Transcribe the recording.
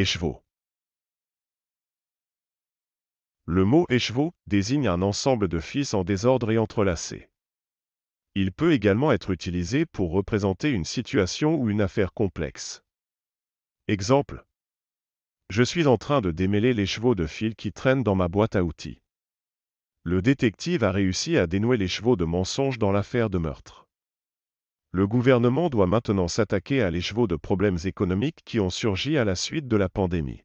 Échevaux. Le mot échevaux désigne un ensemble de fils en désordre et entrelacés. Il peut également être utilisé pour représenter une situation ou une affaire complexe. Exemple. Je suis en train de démêler les chevaux de fil qui traînent dans ma boîte à outils. Le détective a réussi à dénouer les chevaux de mensonge dans l'affaire de meurtre. Le gouvernement doit maintenant s'attaquer à chevaux de problèmes économiques qui ont surgi à la suite de la pandémie.